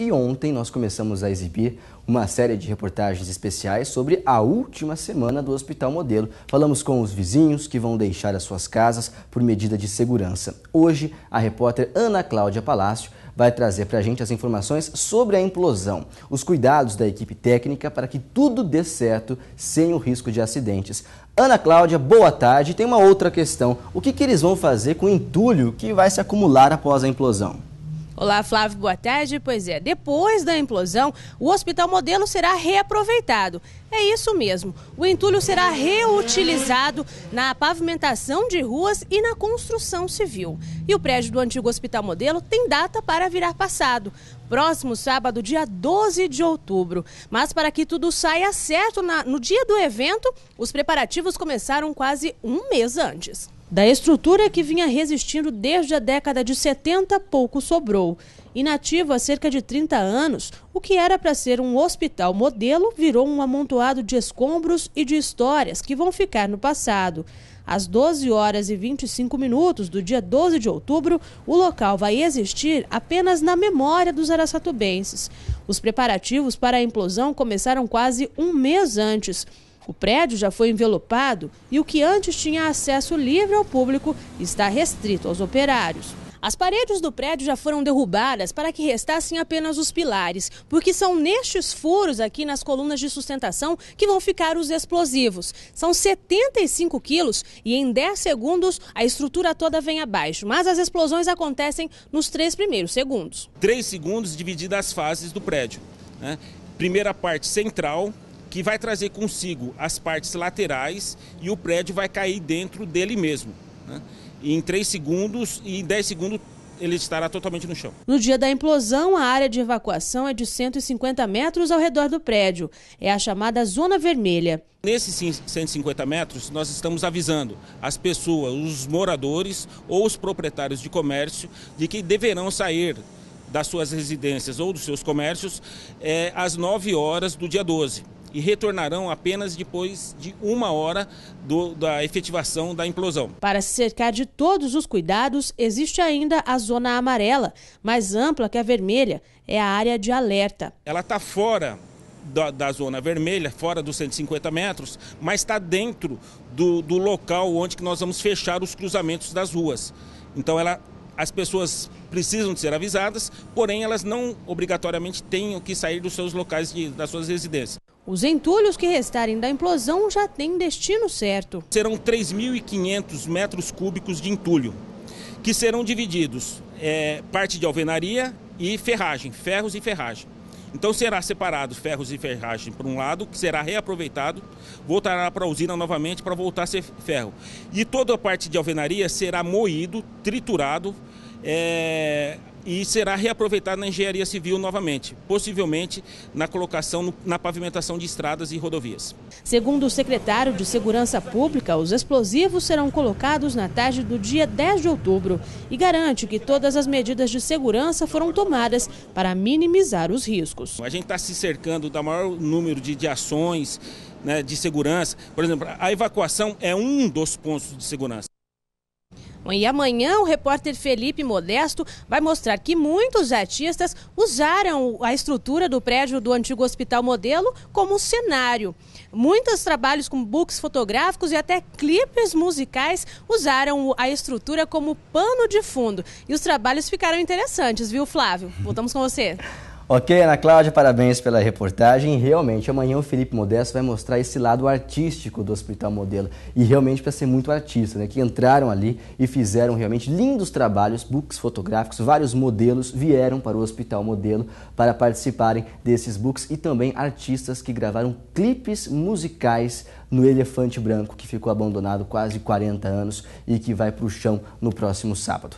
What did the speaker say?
E ontem nós começamos a exibir uma série de reportagens especiais sobre a última semana do Hospital Modelo. Falamos com os vizinhos que vão deixar as suas casas por medida de segurança. Hoje, a repórter Ana Cláudia Palácio vai trazer para a gente as informações sobre a implosão, os cuidados da equipe técnica para que tudo dê certo sem o risco de acidentes. Ana Cláudia, boa tarde. Tem uma outra questão. O que, que eles vão fazer com o entulho que vai se acumular após a implosão? Olá, Flávio, boa tarde. Pois é, depois da implosão, o hospital modelo será reaproveitado. É isso mesmo. O entulho será reutilizado na pavimentação de ruas e na construção civil. E o prédio do antigo Hospital Modelo tem data para virar passado. Próximo sábado, dia 12 de outubro. Mas para que tudo saia certo na, no dia do evento, os preparativos começaram quase um mês antes. Da estrutura que vinha resistindo desde a década de 70, pouco sobrou. Inativo há cerca de 30 anos, o que era para ser um hospital modelo virou um amontoado de escombros e de histórias que vão ficar no passado. Às 12 horas e 25 minutos do dia 12 de outubro, o local vai existir apenas na memória dos araçatubenses. Os preparativos para a implosão começaram quase um mês antes. O prédio já foi envelopado e o que antes tinha acesso livre ao público está restrito aos operários. As paredes do prédio já foram derrubadas para que restassem apenas os pilares, porque são nestes furos aqui nas colunas de sustentação que vão ficar os explosivos. São 75 quilos e em 10 segundos a estrutura toda vem abaixo, mas as explosões acontecem nos três primeiros segundos. Três segundos divididas as fases do prédio. Né? Primeira parte central, que vai trazer consigo as partes laterais e o prédio vai cair dentro dele mesmo. Né? em 3 segundos e em 10 segundos ele estará totalmente no chão. No dia da implosão, a área de evacuação é de 150 metros ao redor do prédio. É a chamada Zona Vermelha. Nesses 150 metros, nós estamos avisando as pessoas, os moradores ou os proprietários de comércio, de que deverão sair das suas residências ou dos seus comércios é, às 9 horas do dia 12 e retornarão apenas depois de uma hora do, da efetivação da implosão. Para se cercar de todos os cuidados, existe ainda a zona amarela, mais ampla que a vermelha, é a área de alerta. Ela está fora da, da, zona vermelha, fora dos 150 metros, mas está dentro do, do local onde que nós vamos fechar os cruzamentos das ruas. Então ela as pessoas precisam de ser avisadas, porém elas não obrigatoriamente têm que sair dos seus locais de, das suas residências. Os entulhos que restarem da implosão já têm destino certo. Serão 3.500 metros cúbicos de entulho, que serão divididos é, parte de alvenaria e ferragem, ferros e ferragem. Então será separado ferros e ferragem por um lado, que será reaproveitado, voltará para a usina novamente para voltar a ser ferro. E toda a parte de alvenaria será moído, triturado é, e será reaproveitado na engenharia civil novamente, possivelmente na colocação na pavimentação de estradas e rodovias. Segundo o secretário de Segurança Pública, os explosivos serão colocados na tarde do dia 10 de outubro e garante que todas as medidas de segurança foram tomadas para minimizar os riscos. A gente está se cercando do maior número de, de ações né, de segurança. Por exemplo, a evacuação é um dos pontos de segurança. E amanhã o repórter Felipe Modesto vai mostrar que muitos artistas usaram a estrutura do prédio do antigo Hospital Modelo como cenário. Muitos trabalhos com books fotográficos e até clipes musicais usaram a estrutura como pano de fundo. E os trabalhos ficaram interessantes, viu, Flávio? Voltamos com você. Ok, Ana Cláudia, parabéns pela reportagem. Realmente, amanhã o Felipe Modesto vai mostrar esse lado artístico do Hospital Modelo. E realmente para ser muito artista, né? Que entraram ali e fizeram realmente lindos trabalhos, books fotográficos, vários modelos vieram para o Hospital Modelo para participarem desses books e também artistas que gravaram clipes musicais no Elefante Branco, que ficou abandonado quase 40 anos e que vai para o chão no próximo sábado.